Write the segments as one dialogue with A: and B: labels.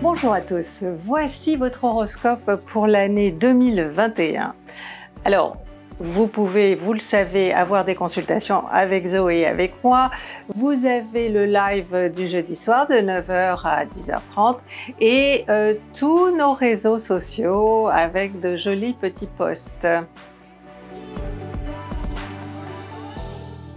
A: Bonjour à tous, voici votre horoscope pour l'année 2021. Alors, vous pouvez, vous le savez, avoir des consultations avec Zoé et avec moi. Vous avez le live du jeudi soir de 9h à 10h30 et euh, tous nos réseaux sociaux avec de jolis petits posts.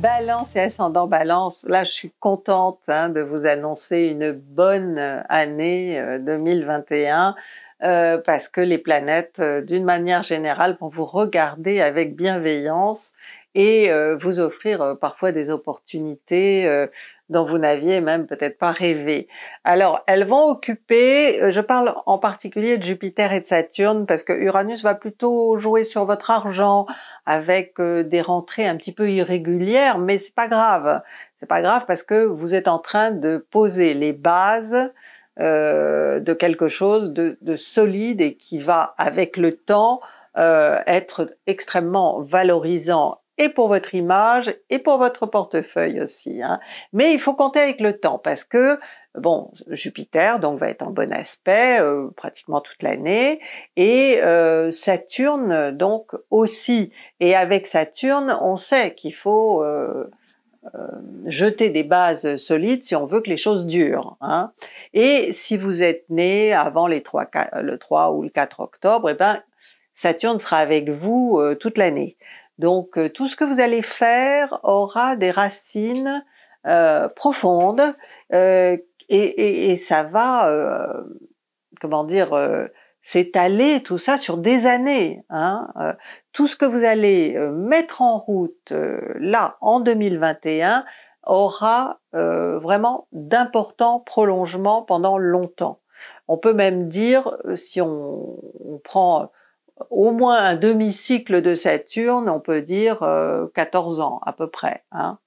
A: Balance et ascendant balance, là je suis contente hein, de vous annoncer une bonne euh, année 2021 euh, euh, parce que les planètes, d'une manière générale, vont vous regarder avec bienveillance et euh, vous offrir euh, parfois des opportunités euh, dont vous n'aviez même peut-être pas rêvé. Alors, elles vont occuper, je parle en particulier de Jupiter et de Saturne, parce que Uranus va plutôt jouer sur votre argent avec des rentrées un petit peu irrégulières, mais c'est pas grave. C'est pas grave parce que vous êtes en train de poser les bases de quelque chose de, solide et qui va, avec le temps, être extrêmement valorisant et pour votre image et pour votre portefeuille aussi. Hein. Mais il faut compter avec le temps parce que bon, Jupiter donc va être en bon aspect euh, pratiquement toute l'année et euh, Saturne donc aussi. Et avec Saturne, on sait qu'il faut euh, euh, jeter des bases solides si on veut que les choses durent. Hein. Et si vous êtes né avant les le 3 ou le 4 octobre, et eh ben Saturne sera avec vous toute l'année. Donc euh, tout ce que vous allez faire aura des racines euh, profondes euh, et, ça va, comment dire, s'étaler tout ça sur des années. Hein. tout ce que vous allez mettre en route là en 2021 aura vraiment d'importants prolongements pendant longtemps. On peut même dire, si on prend au moins un demi-cycle de Saturne, on peut dire euh, 14 ans à peu près. Hein.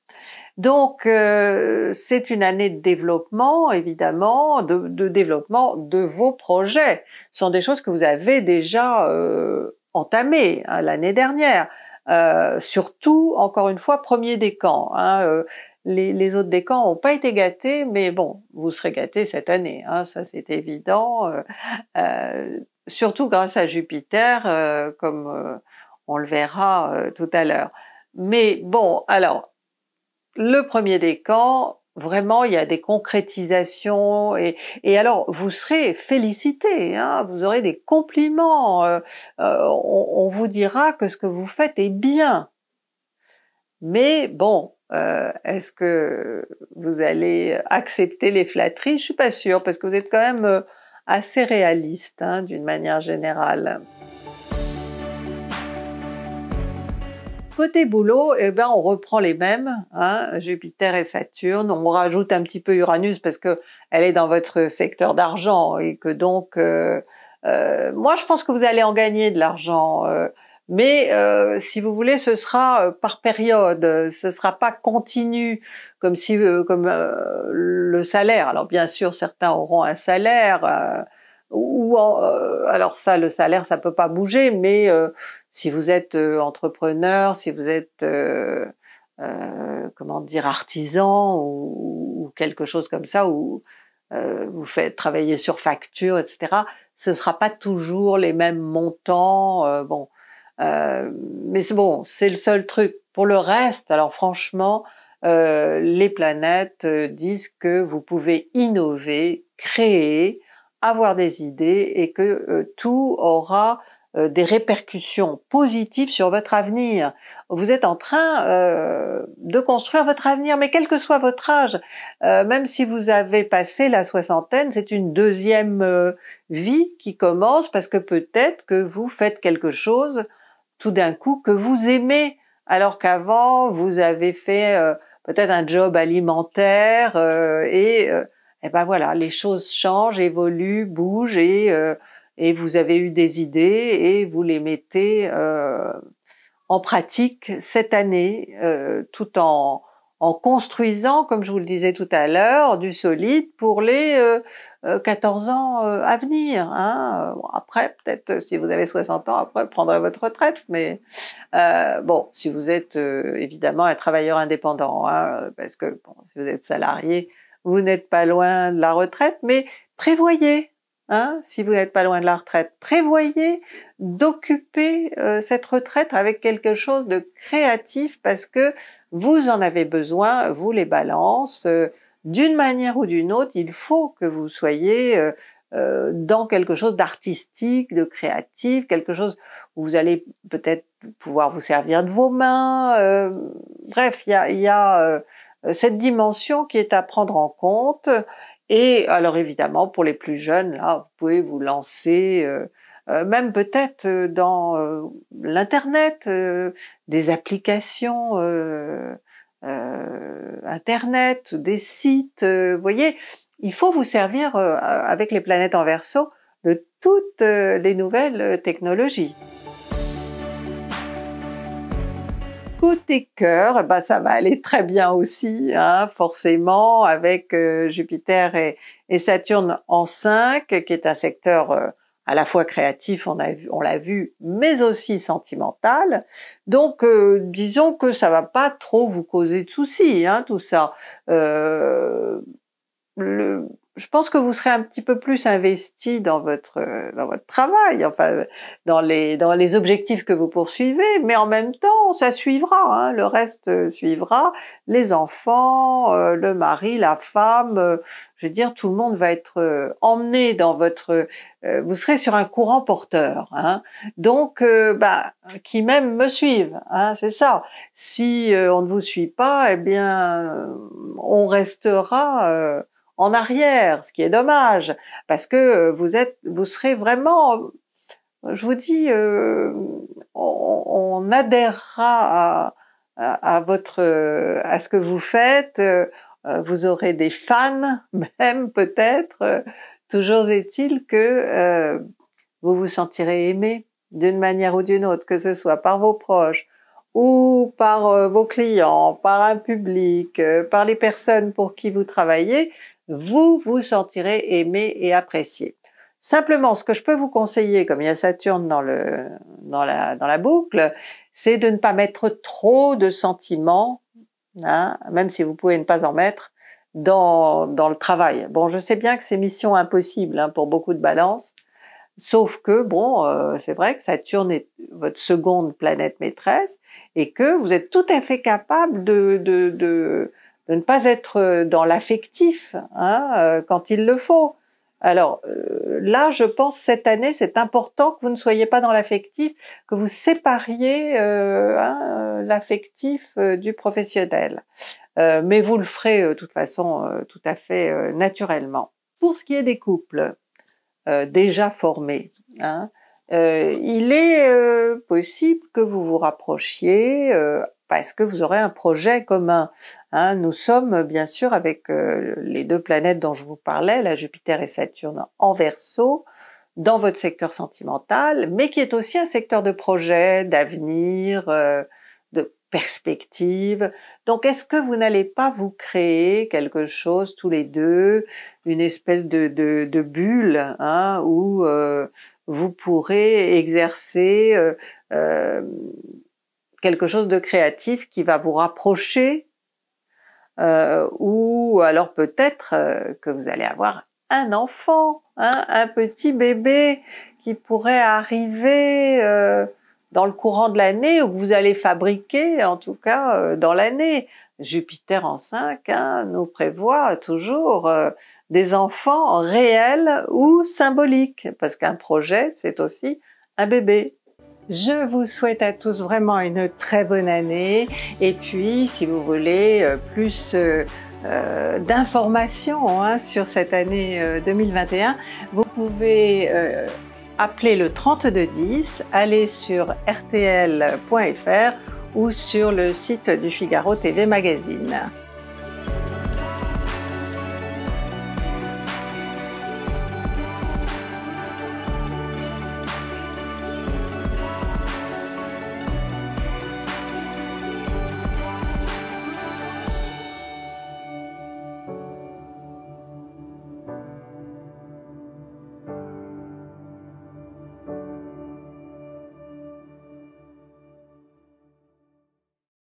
A: Donc euh, c'est une année de développement, évidemment, de, développement de vos projets. Ce sont des choses que vous avez déjà euh, entamées hein, l'année dernière. Euh, surtout, encore une fois, premier décan. Hein, les, les, autres décans n'ont pas été gâtés, mais bon, vous serez gâtés cette année, hein, ça c'est évident. Euh, surtout grâce à Jupiter, euh, comme euh, on le verra euh, tout à l'heure. Mais bon, alors, le premier décan, vraiment, il y a des concrétisations, et, et alors, vous serez félicité, hein, vous aurez des compliments, on, vous dira que ce que vous faites est bien. Mais bon, est-ce que vous allez accepter les flatteries Je suis pas sûre, parce que vous êtes quand même assez réaliste hein, d'une manière générale. Côté boulot, eh ben on reprend les mêmes, hein, Jupiter et Saturne. On rajoute un petit peu Uranus parce que elle est dans votre secteur d'argent et que donc, euh, euh, moi je pense que vous allez en gagner de l'argent. Euh, mais euh, si vous voulez, ce sera euh, par période, ce sera pas continu comme si euh, comme euh, le salaire. Alors bien sûr, certains auront un salaire ou alors ça, le salaire, ça peut pas bouger, mais si vous êtes entrepreneur, si vous êtes comment dire artisan ou, quelque chose comme ça, ou vous faites travailler sur facture, etc. Ce sera pas toujours les mêmes montants. bon, euh, mais c'est bon, c'est le seul truc. Pour le reste, alors franchement, euh, les planètes euh, disent que vous pouvez innover, créer, avoir des idées et que euh, tout aura des répercussions positives sur votre avenir. Vous êtes en train euh, de construire votre avenir, mais quel que soit votre âge, même si vous avez passé la soixantaine, c'est une deuxième vie qui commence parce que peut-être que vous faites quelque chose tout d'un coup que vous aimez, alors qu'avant vous avez fait euh, peut-être un job alimentaire euh, euh, et, ben voilà, les choses changent, évoluent, bougent et, et vous avez eu des idées et vous les mettez en pratique cette année, tout en en construisant, comme je vous le disais tout à l'heure, du solide pour les 14 euh, ans euh, à venir. Hein. Euh, après, peut-être, si vous avez 60 ans, après, vous prendrez votre retraite. Mais bon, si vous êtes évidemment un travailleur indépendant, hein, parce que si vous êtes salarié, vous n'êtes pas loin de la retraite, mais prévoyez. Hein, si vous n'êtes pas loin de la retraite, prévoyez d'occuper cette retraite avec quelque chose de créatif parce que vous en avez besoin, vous les balances, d'une manière ou d'une autre, il faut que vous soyez euh, euh, dans quelque chose d'artistique, de créatif, quelque chose où vous allez peut-être pouvoir vous servir de vos mains. Euh, bref, il y a, cette dimension qui est à prendre en compte. Et alors évidemment, pour les plus jeunes, là, vous pouvez vous lancer. même peut-être dans l'internet, des applications euh, Internet, des sites, euh, vous voyez, il faut vous servir euh, avec les planètes en verso de toutes les nouvelles technologies. côté cœur, eh ben, ça va aller très bien aussi, hein, forcément, avec Jupiter et, Saturne en 5, qui est un secteur à la fois créatif, on, l'a vu, mais aussi sentimental. Donc, euh, disons que ça va pas trop vous causer de soucis, hein, tout ça. Euh, le, je pense que vous serez un petit peu plus investi dans votre euh, dans votre travail, enfin dans les dans les objectifs que vous poursuivez, mais en même temps ça suivra, hein, le reste suivra, les enfants, euh, le mari, la femme, euh, je veux dire tout le monde va être emmené dans votre, vous serez sur un courant porteur, hein, donc bah qui même me suivent, hein, c'est ça. Si on ne vous suit pas, eh bien on restera en arrière, ce qui est dommage, parce que euh, vous êtes, vous serez vraiment, euh, je vous dis, euh, on, adhérera à, votre, à ce que vous faites. vous aurez des fans, même peut-être. toujours est-il que vous vous sentirez aimé d'une manière ou d'une autre, que ce soit par vos proches ou par vos clients, par un public, par les personnes pour qui vous travaillez, vous vous sentirez aimé et apprécié. Simplement, ce que je peux vous conseiller, comme il y a Saturne dans, le, dans, la, dans la boucle, c'est de ne pas mettre trop de sentiments, hein, même si vous pouvez ne pas en mettre, dans, dans le travail. Bon, je sais bien que c'est mission impossible hein, pour beaucoup de balances, Sauf que, bon, euh, c'est vrai que Saturne est votre seconde planète maîtresse et que vous êtes tout à fait capable de, de, de, de ne pas être euh, dans l'affectif hein, euh, quand il le faut. Alors euh, là, je pense cette année, c'est important que vous ne soyez pas dans l'affectif, que vous sépariez hein, l'affectif du professionnel. mais vous le ferez de toute façon tout à fait naturellement. Pour ce qui est des couples déjà formés, hein, il est possible que vous vous rapprochiez est-ce que vous aurez un projet commun. Hein. nous sommes bien sûr avec euh, les deux planètes dont je vous parlais, la Jupiter et Saturne en verso, dans votre secteur sentimental, mais qui est aussi un secteur de projet, d'avenir, euh, de perspective. Donc est-ce que vous n'allez pas vous créer quelque chose tous les deux, une espèce de, bulle hein, où euh, vous pourrez exercer quelque chose de créatif qui va vous rapprocher euh, ou alors peut-être euh, que vous allez avoir un enfant, hein, un petit bébé qui pourrait arriver euh, dans le courant de l'année ou vous allez fabriquer en tout cas dans l'année. Jupiter en 5 hein, nous prévoit toujours des enfants réels ou symboliques parce qu'un projet c'est aussi un bébé. Je vous souhaite à tous vraiment une très bonne année et puis si vous voulez euh, plus euh, euh, d'informations hein, sur cette année 2021, vous pouvez appeler le 3210, aller sur rtl.fr ou sur le site du Figaro TV Magazine.